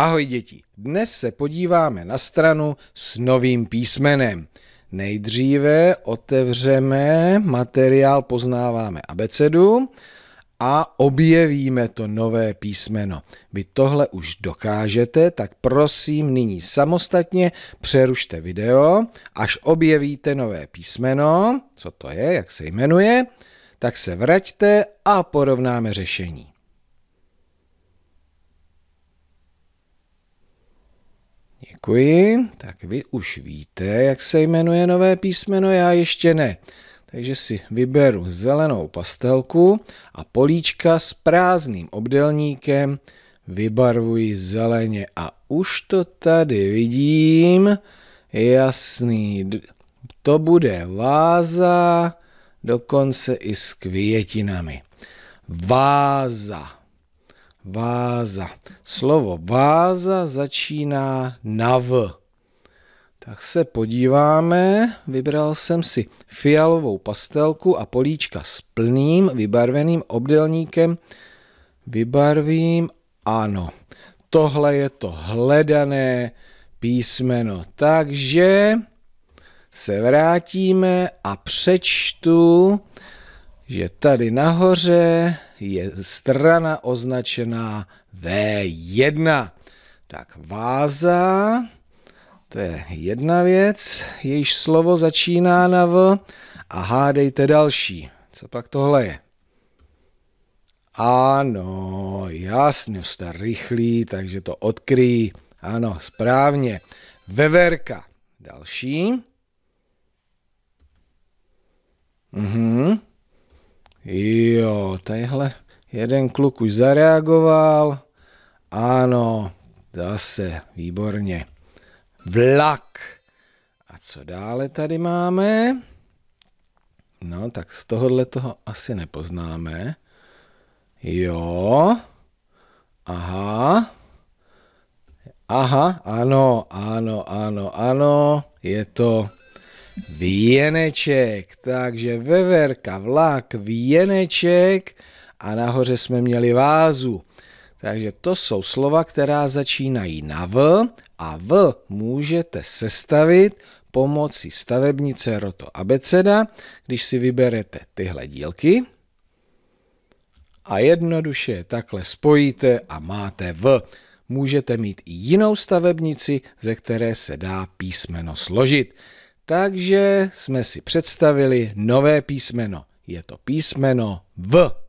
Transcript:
Ahoj děti, dnes se podíváme na stranu s novým písmenem. Nejdříve otevřeme materiál Poznáváme abecedu a objevíme to nové písmeno. Vy tohle už dokážete, tak prosím nyní samostatně přerušte video, až objevíte nové písmeno, co to je, jak se jmenuje, tak se vraťte a porovnáme řešení. Děkuji. Tak vy už víte, jak se jmenuje nové písmeno, já ještě ne. Takže si vyberu zelenou pastelku a políčka s prázdným obdelníkem vybarvuji zeleně. A už to tady vidím. Jasný. To bude váza, dokonce i s květinami. Váza váza. Slovo váza začíná na V. Tak se podíváme. Vybral jsem si fialovou pastelku a políčka s plným vybarveným obdelníkem. Vybarvím, ano. Tohle je to hledané písmeno. Takže se vrátíme a přečtu že tady nahoře je strana označená V1. Tak váza, to je jedna věc, jejíž slovo začíná na V a hádejte další. Co pak tohle je? Ano, jasně, jste rychlí, takže to odkryjí. Ano, správně. Veverka. Další. Mhm. Jo, tadyhle jeden kluk už zareagoval. Ano, zase, výborně. Vlak. A co dále tady máme? No, tak z tohohle toho asi nepoznáme. Jo. Aha. Aha, ano, ano, ano, ano. Je to Věneček, takže veverka, vlak, věneček a nahoře jsme měli vázu. Takže to jsou slova, která začínají na V a V můžete sestavit pomocí stavebnice Roto Abeceda, když si vyberete tyhle dílky a jednoduše takhle spojíte a máte V. Můžete mít i jinou stavebnici, ze které se dá písmeno složit. Takže jsme si představili nové písmeno. Je to písmeno V.